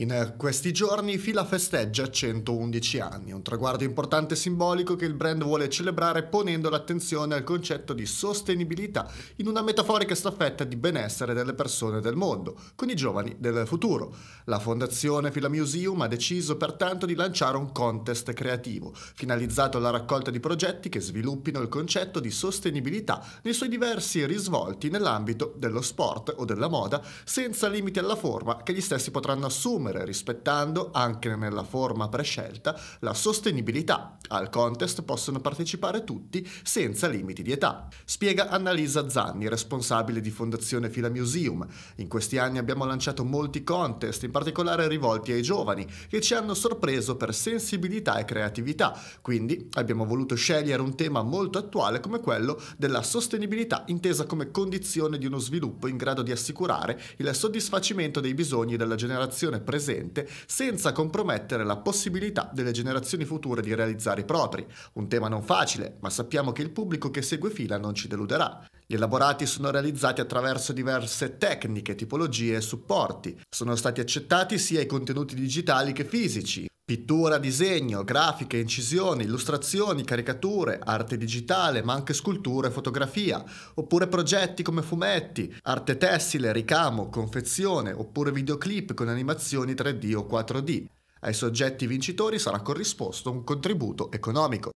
In eh, questi giorni Fila festeggia 111 anni, un traguardo importante e simbolico che il brand vuole celebrare ponendo l'attenzione al concetto di sostenibilità in una metaforica staffetta di benessere delle persone del mondo, con i giovani del futuro. La fondazione Fila Museum ha deciso pertanto di lanciare un contest creativo, finalizzato alla raccolta di progetti che sviluppino il concetto di sostenibilità nei suoi diversi risvolti nell'ambito dello sport o della moda, senza limiti alla forma che gli stessi potranno assumere assumere rispettando, anche nella forma prescelta, la sostenibilità. Al contest possono partecipare tutti senza limiti di età. Spiega Annalisa Zanni, responsabile di Fondazione Fila Museum. In questi anni abbiamo lanciato molti contest, in particolare rivolti ai giovani, che ci hanno sorpreso per sensibilità e creatività. Quindi abbiamo voluto scegliere un tema molto attuale come quello della sostenibilità intesa come condizione di uno sviluppo in grado di assicurare il soddisfacimento dei bisogni della generazione presente senza compromettere la possibilità delle generazioni future di realizzare i propri. Un tema non facile, ma sappiamo che il pubblico che segue Fila non ci deluderà. Gli elaborati sono realizzati attraverso diverse tecniche, tipologie e supporti. Sono stati accettati sia i contenuti digitali che fisici, Pittura, disegno, grafiche, incisioni, illustrazioni, caricature, arte digitale, ma anche scultura e fotografia, oppure progetti come fumetti, arte tessile, ricamo, confezione, oppure videoclip con animazioni 3D o 4D. Ai soggetti vincitori sarà corrisposto un contributo economico.